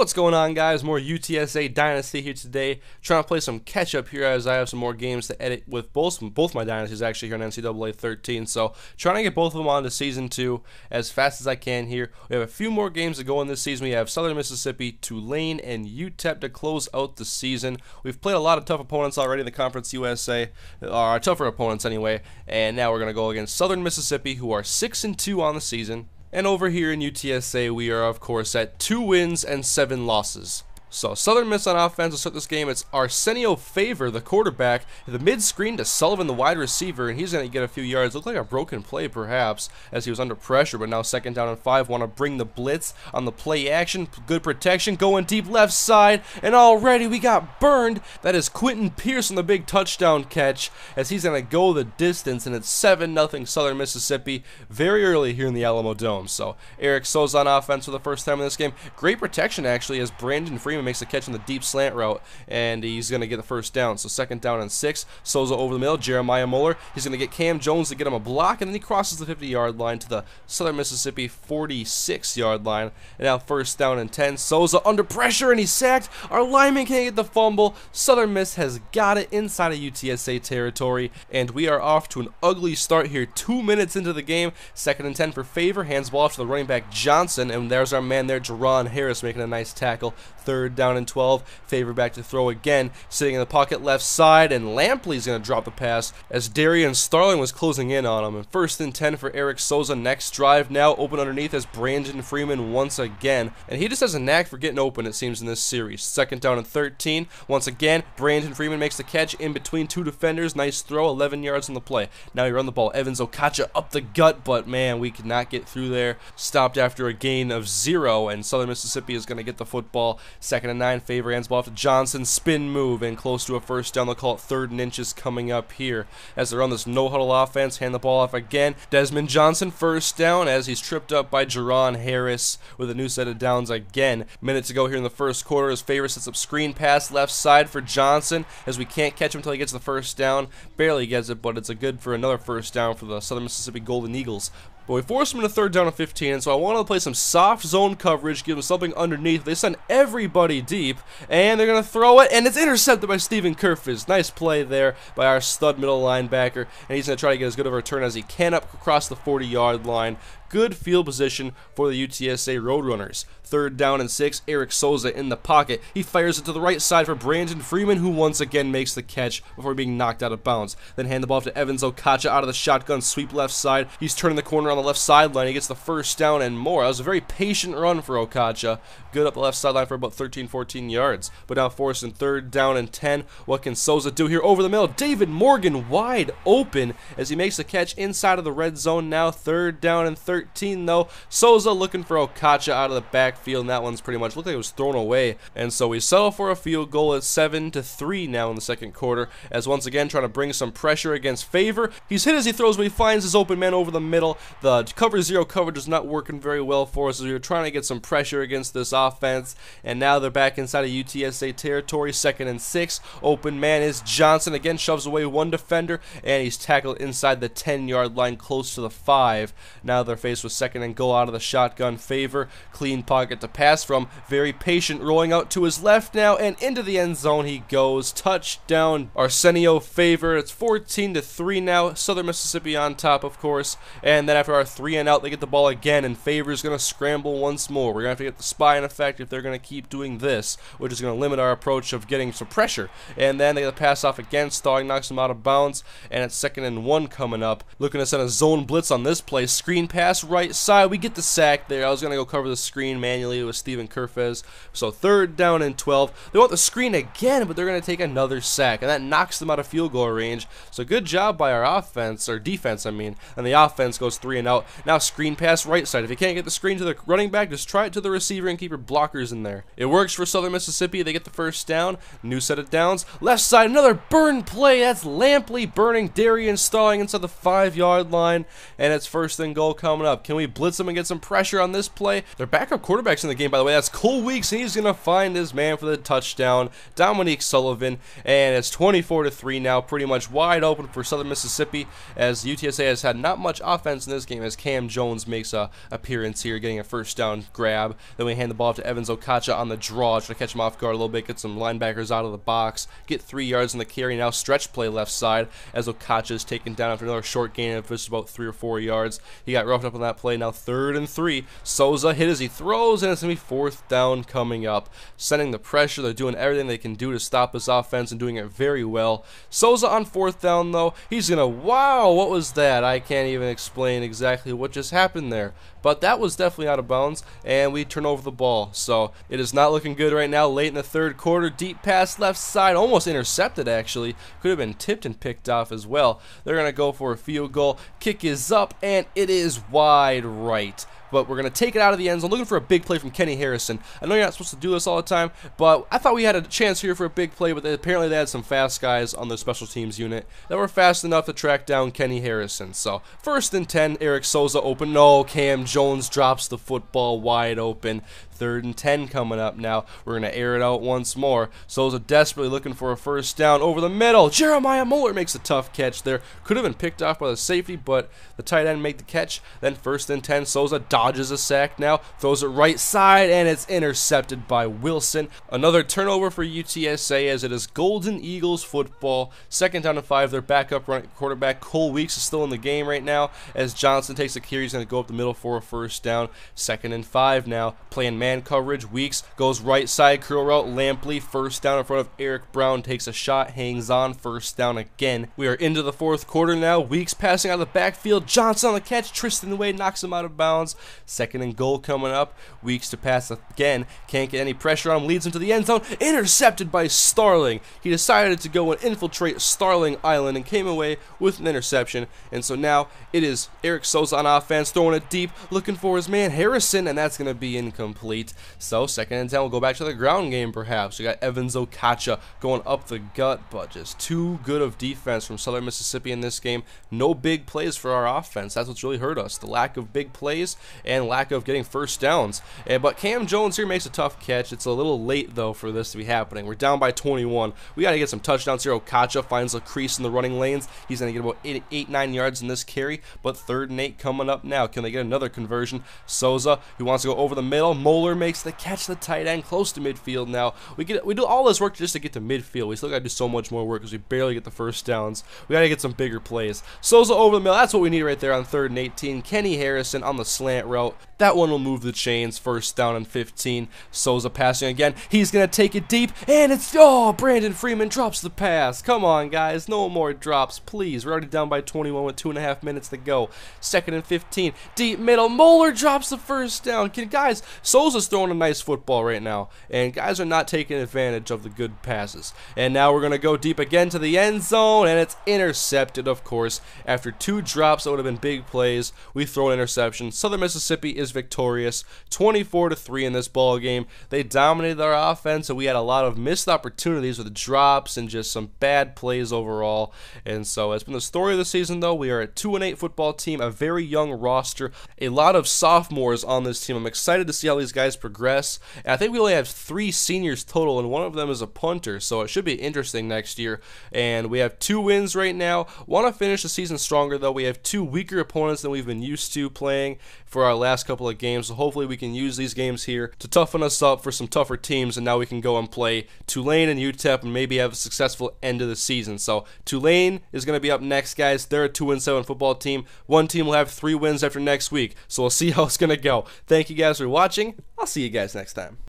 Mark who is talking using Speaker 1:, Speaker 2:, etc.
Speaker 1: What's going on guys? More UTSA Dynasty here today. Trying to play some catch up here as I have some more games to edit with both both my dynasties actually here on NCAA 13. So trying to get both of them on to season 2 as fast as I can here. We have a few more games to go in this season. We have Southern Mississippi, Tulane, and UTEP to close out the season. We've played a lot of tough opponents already in the Conference USA, our uh, tougher opponents anyway, and now we're going to go against Southern Mississippi who are 6 and 2 on the season. And over here in UTSA, we are of course at two wins and seven losses. So Southern Miss on offense will start this game. It's Arsenio Favor, the quarterback, the mid-screen to Sullivan, the wide receiver, and he's going to get a few yards. Looked like a broken play, perhaps, as he was under pressure, but now second down and five. Want to bring the blitz on the play action. Good protection, going deep left side, and already we got burned. That is Quinton Pierce on the big touchdown catch, as he's going to go the distance, and it's 7 nothing Southern Mississippi very early here in the Alamo Dome. So Eric So's on offense for the first time in this game. Great protection, actually, as Brandon Freeman he makes the catch on the deep slant route, and he's going to get the first down. So second down and six. Souza over the middle. Jeremiah Muller. He's going to get Cam Jones to get him a block, and then he crosses the 50-yard line to the Southern Mississippi 46-yard line. And now first down and 10. Souza under pressure, and he's sacked. Our lineman can't get the fumble. Southern Miss has got it inside of UTSA territory, and we are off to an ugly start here. Two minutes into the game. Second and 10 for favor. Hands ball off to the running back Johnson, and there's our man there, Jerron Harris, making a nice tackle. Third third down and 12. Favor back to throw again, sitting in the pocket left side, and Lampley's going to drop the pass as Darian Starling was closing in on him. And first and 10 for Eric Souza. Next drive now open underneath as Brandon Freeman once again. And he just has a knack for getting open, it seems, in this series. Second down and 13. Once again, Brandon Freeman makes the catch in between two defenders. Nice throw, 11 yards on the play. Now he run the ball. Evans Okacha up the gut, but man, we could not get through there. Stopped after a gain of zero, and Southern Mississippi is going to get the football. Second second and nine. Favor hands ball off to Johnson. Spin move and close to a first down. They'll call it third and inches coming up here. As they're on this no huddle offense, hand the ball off again. Desmond Johnson first down as he's tripped up by Jerron Harris with a new set of downs again. Minute to go here in the first quarter as Favor sets up screen pass left side for Johnson as we can't catch him until he gets the first down. Barely gets it, but it's a good for another first down for the Southern Mississippi Golden Eagles. But we forced him to third down at 15, so I wanted to play some soft zone coverage, give him something underneath. They send everybody deep, and they're going to throw it, and it's intercepted by Stephen Kerfiz. Nice play there by our stud middle linebacker, and he's going to try to get as good of a return as he can up across the 40-yard line Good field position for the UTSA Roadrunners. Third down and six, Eric Souza in the pocket. He fires it to the right side for Brandon Freeman, who once again makes the catch before being knocked out of bounds. Then hand the ball off to Evans Okacha out of the shotgun, sweep left side. He's turning the corner on the left sideline. He gets the first down and more. That was a very patient run for Okacha. Good up the left sideline for about 13, 14 yards. But now fourth in third down and 10. What can Souza do here over the middle? David Morgan wide open as he makes the catch inside of the red zone now. Third down and 13. 13, though. Souza looking for Okacha out of the backfield, and that one's pretty much looked like it was thrown away. And so we settle for a field goal at 7 to 3 now in the second quarter, as once again trying to bring some pressure against Favor. He's hit as he throws, but he finds his open man over the middle. The cover zero coverage is not working very well for us as we were trying to get some pressure against this offense, and now they're back inside of UTSA territory, second and six. Open man is Johnson again, shoves away one defender, and he's tackled inside the 10 yard line close to the five. Now they're facing face second and go out of the shotgun favor. Clean pocket to pass from. Very patient, rolling out to his left now and into the end zone he goes. Touchdown, Arsenio favor. It's 14 to 3 now. Southern Mississippi on top, of course. And then after our three and out, they get the ball again, and favor is going to scramble once more. We're going to have to get the spy in effect if they're going to keep doing this, which is going to limit our approach of getting some pressure. And then they get the pass off again. Stalling knocks him out of bounds, and it's second and one coming up. Looking to send a zone blitz on this play. Screen pass right side. We get the sack there. I was going to go cover the screen manually with Steven Kerfez. So third down and 12. They want the screen again, but they're going to take another sack, and that knocks them out of field goal range. So good job by our offense, or defense, I mean. And the offense goes three and out. Now screen pass right side. If you can't get the screen to the running back, just try it to the receiver and keep your blockers in there. It works for Southern Mississippi. They get the first down. New set of downs. Left side, another burn play. That's Lampley burning Darian Stalling inside the five-yard line, and it's first and goal coming up up. Can we blitz them and get some pressure on this play? Their backup quarterback's in the game, by the way. That's Cole Weeks, and he's going to find his man for the touchdown, Dominique Sullivan. And it's 24 to 3 now, pretty much wide open for Southern Mississippi, as UTSA has had not much offense in this game, as Cam Jones makes a appearance here, getting a first down grab. Then we hand the ball off to Evans Okacha on the draw, try to catch him off guard a little bit, get some linebackers out of the box, get three yards in the carry. Now stretch play left side as Okacha is taken down after another short gain of just about three or four yards. He got roughed up on on that play. Now third and three. Souza hit as he throws, and it's going to be fourth down coming up. Sending the pressure. They're doing everything they can do to stop this offense and doing it very well. Souza on fourth down, though. He's going to, wow, what was that? I can't even explain exactly what just happened there. But that was definitely out of bounds, and we turn over the ball. So it is not looking good right now. Late in the third quarter, deep pass left side, almost intercepted actually. Could have been tipped and picked off as well. They're going to go for a field goal. Kick is up, and it is wide wide right. But we're going to take it out of the end zone. Looking for a big play from Kenny Harrison. I know you're not supposed to do this all the time, but I thought we had a chance here for a big play, but they, apparently they had some fast guys on their special teams unit that were fast enough to track down Kenny Harrison. So, first and 10, Eric Souza open. No, Cam Jones drops the football wide open third and 10 coming up now. We're going to air it out once more. Souza desperately looking for a first down over the middle. Jeremiah Muller makes a tough catch there. Could have been picked off by the safety, but the tight end made the catch. Then first and 10, Souza dodges a sack now, throws it right side, and it's intercepted by Wilson. Another turnover for UTSA as it is Golden Eagles football. Second down and five, their backup quarterback Cole Weeks is still in the game right now as Johnson takes the carry. He's going to go up the middle for a first down. Second and five now, playing man man coverage. Weeks goes right side, curl route, Lampley, first down in front of Eric Brown, takes a shot, hangs on, first down again. We are into the fourth quarter now. Weeks passing out of the backfield, Johnson on the catch, Tristan Wade knocks him out of bounds. Second and goal coming up. Weeks to pass again, can't get any pressure on him, leads him to the end zone, intercepted by Starling. He decided to go and infiltrate Starling Island and came away with an interception. And so now it is Eric Sosa on offense, throwing it deep, looking for his man Harrison, and that's going to be incomplete late. So second and 10, we'll go back to the ground game perhaps. We got Evans Okacha going up the gut, but just too good of defense from Southern Mississippi in this game. No big plays for our offense. That's what's really hurt us. The lack of big plays and lack of getting first downs. Eh, but Cam Jones here makes a tough catch. It's a little late though for this to be happening. We're down by 21. We got to get some touchdowns here. Okacha finds a crease in the running lanes. He's going to get about eight, eight, nine yards in this carry, but third and eight coming up now. Can they get another conversion? Souza, he wants to go over the middle. Moeller makes the catch the tight end close to midfield now. We get we do all this work just to get to midfield. We still got to do so much more work because we barely get the first downs. We got to get some bigger plays. Souza over the middle. That's what we need right there on third and 18. Kenny Harrison on the slant route. That one will move the chains. First down and 15. Souza passing again. He's going to take it deep. And it's, oh, Brandon Freeman drops the pass. Come on, guys. No more drops, please. We're already down by 21 with two and a half minutes to go. Second and 15. Deep middle. Moeller drops the first down. Can, guys, Souza is throwing a nice football right now, and guys are not taking advantage of the good passes. And now we're going to go deep again to the end zone, and it's intercepted, of course. After two drops that would have been big plays, we throw an interception. Southern Mississippi is victorious, 24 three in this ball game. They dominated our offense, and we had a lot of missed opportunities with drops and just some bad plays overall. And so it's been the story of the season, though. We are a two and eight football team, a very young roster, a lot of sophomores on this team. I'm excited to see how these guys guys progress. And I think we only have three seniors total, and one of them is a punter, so it should be interesting next year. And we have two wins right now. Want to finish the season stronger, though. We have two weaker opponents than we've been used to playing for our last couple of games, so hopefully we can use these games here to toughen us up for some tougher teams, and now we can go and play Tulane and UTEP and maybe have a successful end of the season. So Tulane is going to be up next, guys. They're a 2 and 7 football team. One team will have three wins after next week, so we'll see how it's going to go. Thank you guys for watching. I'll see you guys next time.